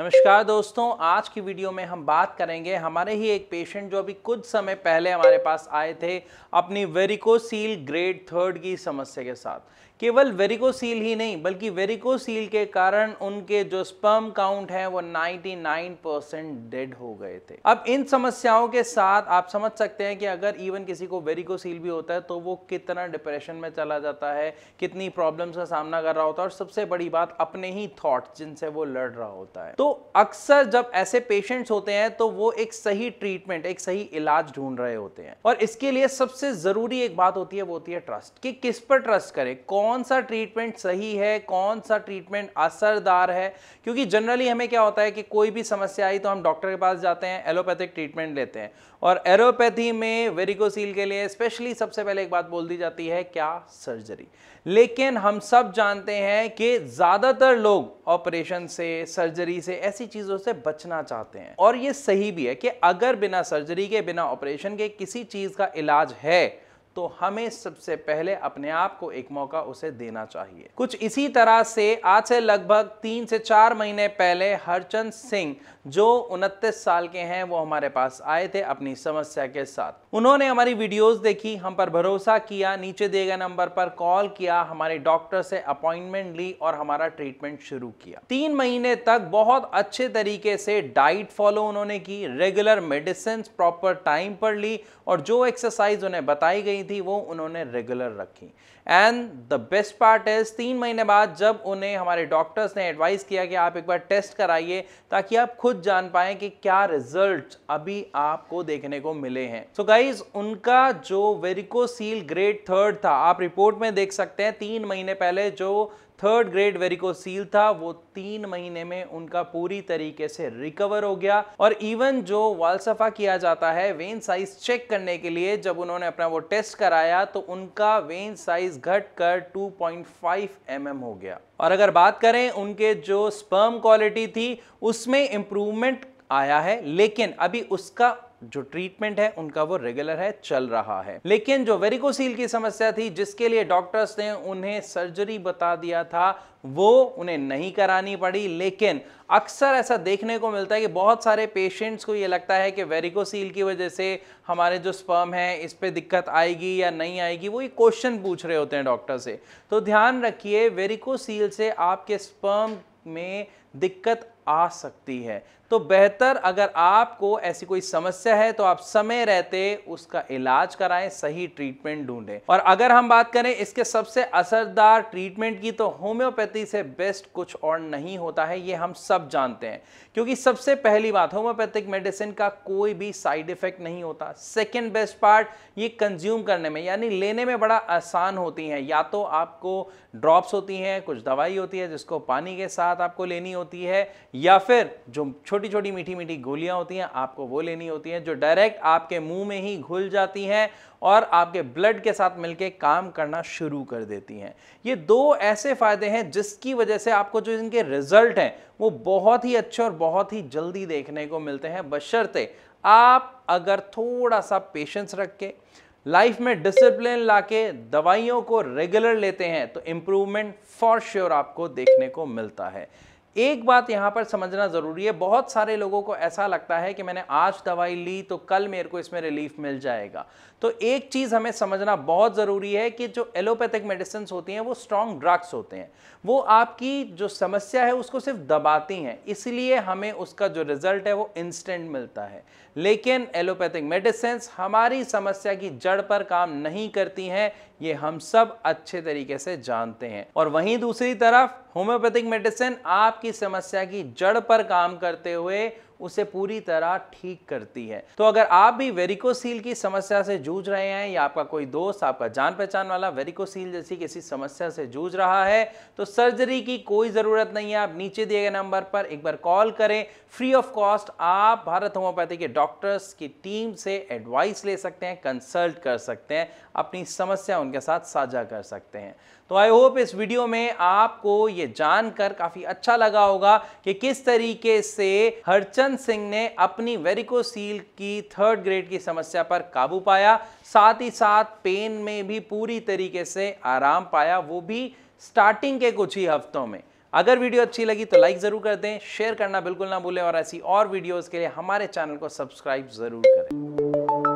नमस्कार दोस्तों आज की वीडियो में हम बात करेंगे हमारे ही एक पेशेंट जो अभी कुछ समय पहले हमारे पास आए थे अपनी वेरिकोसील ग्रेड थर्ड की समस्या के साथ केवल वेरिकोसील ही नहीं बल्कि वेरिकोसील के कारण उनके जो स्पर्म काउंट है वो 99 परसेंट डेड हो गए थे अब इन समस्याओं के साथ आप समझ सकते हैं कि अगर इवन किसी को वेरिकोसील भी होता है तो वो कितना डिप्रेशन में चला जाता है कितनी प्रॉब्लम्स का सामना कर रहा होता है और सबसे बड़ी बात अपने ही थॉट जिनसे वो लड़ रहा होता है तो अक्सर जब ऐसे पेशेंट्स होते हैं तो वो एक सही ट्रीटमेंट एक सही इलाज ढूंढ रहे होते हैं और इसके लिए सबसे ज़रूरी एक बात होती है वो होती है ट्रस्ट कि किस पर ट्रस्ट करें कौन सा ट्रीटमेंट सही है कौन सा ट्रीटमेंट असरदार है क्योंकि जनरली हमें क्या होता है कि कोई भी समस्या आई तो हम डॉक्टर के पास जाते हैं एलोपैथिक ट्रीटमेंट लेते हैं और एलोपैथी में वेरिकोसील के लिए स्पेशली सबसे पहले एक बात बोल दी जाती है क्या सर्जरी लेकिन हम सब जानते हैं कि ज़्यादातर लोग ऑपरेशन से सर्जरी से ऐसी चीज़ों से बचना चाहते हैं और ये सही भी है कि अगर बिना सर्जरी के बिना ऑपरेशन के किसी चीज़ का इलाज है तो हमें सबसे पहले अपने आप को एक मौका उसे देना चाहिए कुछ इसी तरह से आज से लगभग तीन से चार महीने पहले हरचंद सिंह जो उनतीस साल के हैं वो हमारे पास आए थे अपनी समस्या के साथ उन्होंने हमारी वीडियोस देखी हम पर भरोसा किया नीचे दिए गए नंबर पर कॉल किया हमारे डॉक्टर से अपॉइंटमेंट ली और हमारा ट्रीटमेंट शुरू किया तीन महीने तक बहुत अच्छे तरीके से डाइट फॉलो उन्होंने की रेगुलर मेडिसिन प्रॉपर टाइम पर ली और जो एक्सरसाइज उन्हें बताई गई थी वो उन्होंने रेगुलर रखी and the best part is तीन महीने बाद जब उन्हें हमारे डॉक्टर्स ने एडवाइस किया कि आप एक बार टेस्ट कराइए ताकि आप खुद जान पाए कि क्या रिजल्ट अभी आपको देखने को मिले हैं सो so गाइज उनका जो वेरिकोसील ग्रेड थर्ड था आप रिपोर्ट में देख सकते हैं तीन महीने पहले जो थर्ड ग्रेड वेरिकोसील था वो तीन महीने में उनका पूरी तरीके से रिकवर हो गया और इवन जो वालसफा किया जाता है वेन साइज चेक करने के लिए जब उन्होंने अपना वो टेस्ट कराया तो उनका वेन साइज घट कर 2.5 पॉइंट mm हो गया और अगर बात करें उनके जो स्पर्म क्वालिटी थी उसमें इम्प्रूवमेंट आया है लेकिन अभी उसका जो ट्रीटमेंट है उनका वो रेगुलर है चल रहा है लेकिन जो वेरिकोसील की समस्या थी जिसके लिए डॉक्टर्स ने उन्हें सर्जरी बता दिया था वो उन्हें नहीं करानी पड़ी लेकिन अक्सर ऐसा देखने को मिलता है कि बहुत सारे पेशेंट्स को ये लगता है कि वेरिकोसील की वजह से हमारे जो स्पर्म है इस पर दिक्कत आएगी या नहीं आएगी वो ये क्वेश्चन पूछ रहे होते हैं डॉक्टर से तो ध्यान रखिए वेरिकोसील से आपके स्पर्म में दिक्कत आ सकती है तो बेहतर अगर आपको ऐसी कोई समस्या है तो आप समय रहते उसका इलाज कराएं सही ट्रीटमेंट ढूंढें और अगर हम बात करें इसके सबसे असरदार ट्रीटमेंट की तो होम्योपैथी से बेस्ट कुछ और नहीं होता है ये हम सब जानते हैं क्योंकि सबसे पहली बात होम्योपैथिक मेडिसिन का कोई भी साइड इफेक्ट नहीं होता सेकेंड बेस्ट पार्ट ये कंज्यूम करने में यानी लेने में बड़ा आसान होती है या तो आपको ड्रॉप्स होती हैं कुछ दवाई होती है जिसको पानी के साथ आपको लेनी होती है या फिर जो छोटी छोटी मीठी मीठी गोलियां होती हैं आपको वो लेनी होती हैं जो डायरेक्ट आपके मुंह में ही घुल जाती हैं और आपके ब्लड के साथ मिलके काम करना शुरू कर देती हैं ये दो ऐसे फ़ायदे हैं जिसकी वजह से आपको जो इनके रिजल्ट हैं वो बहुत ही अच्छे और बहुत ही जल्दी देखने को मिलते हैं बशर्ते आप अगर थोड़ा सा पेशेंस रख के लाइफ में डिसिप्लिन लाके दवाइयों को रेगुलर लेते हैं तो इम्प्रूवमेंट फॉर श्योर आपको देखने को मिलता है एक बात यहाँ पर समझना ज़रूरी है बहुत सारे लोगों को ऐसा लगता है कि मैंने आज दवाई ली तो कल मेरे को इसमें रिलीफ मिल जाएगा तो एक चीज़ हमें समझना बहुत ज़रूरी है कि जो एलोपैथिक मेडिसिन होती हैं वो स्ट्रॉन्ग ड्रग्स होते हैं वो आपकी जो समस्या है उसको सिर्फ दबाती हैं इसलिए हमें उसका जो रिजल्ट है वो इंस्टेंट मिलता है लेकिन एलोपैथिक मेडिसिन हमारी समस्या की जड़ पर काम नहीं करती हैं ये हम सब अच्छे तरीके से जानते हैं और वहीं दूसरी तरफ होम्योपैथिक मेडिसिन आपकी आपकी समस्या की जड़ पर काम करते हुए उसे पूरी तरह ठीक करती है तो अगर आप भी वेरिकोसील की समस्या से जूझ रहे हैं या आपका कोई दोस्त आपका जान पहचान वाला वेरिकोसील जैसी किसी समस्या से जूझ रहा है तो सर्जरी की कोई ज़रूरत नहीं है आप नीचे दिए गए नंबर पर एक बार कॉल करें फ्री ऑफ कॉस्ट आप भारत होम्योपैथी के डॉक्टर्स की टीम से एडवाइस ले सकते हैं कंसल्ट कर सकते हैं अपनी समस्या उनके साथ साझा कर सकते हैं तो आई होप इस वीडियो में आपको ये जानकर काफ़ी अच्छा लगा होगा कि किस तरीके से हरचंद मिलन सिंह ने अपनी वेरिकोसील की थर्ड ग्रेड की समस्या पर काबू पाया साथ ही साथ पेन में भी पूरी तरीके से आराम पाया वो भी स्टार्टिंग के कुछ ही हफ्तों में अगर वीडियो अच्छी लगी तो लाइक ज़रूर कर दें शेयर करना बिल्कुल ना भूलें और ऐसी और वीडियोस के लिए हमारे चैनल को सब्सक्राइब ज़रूर करें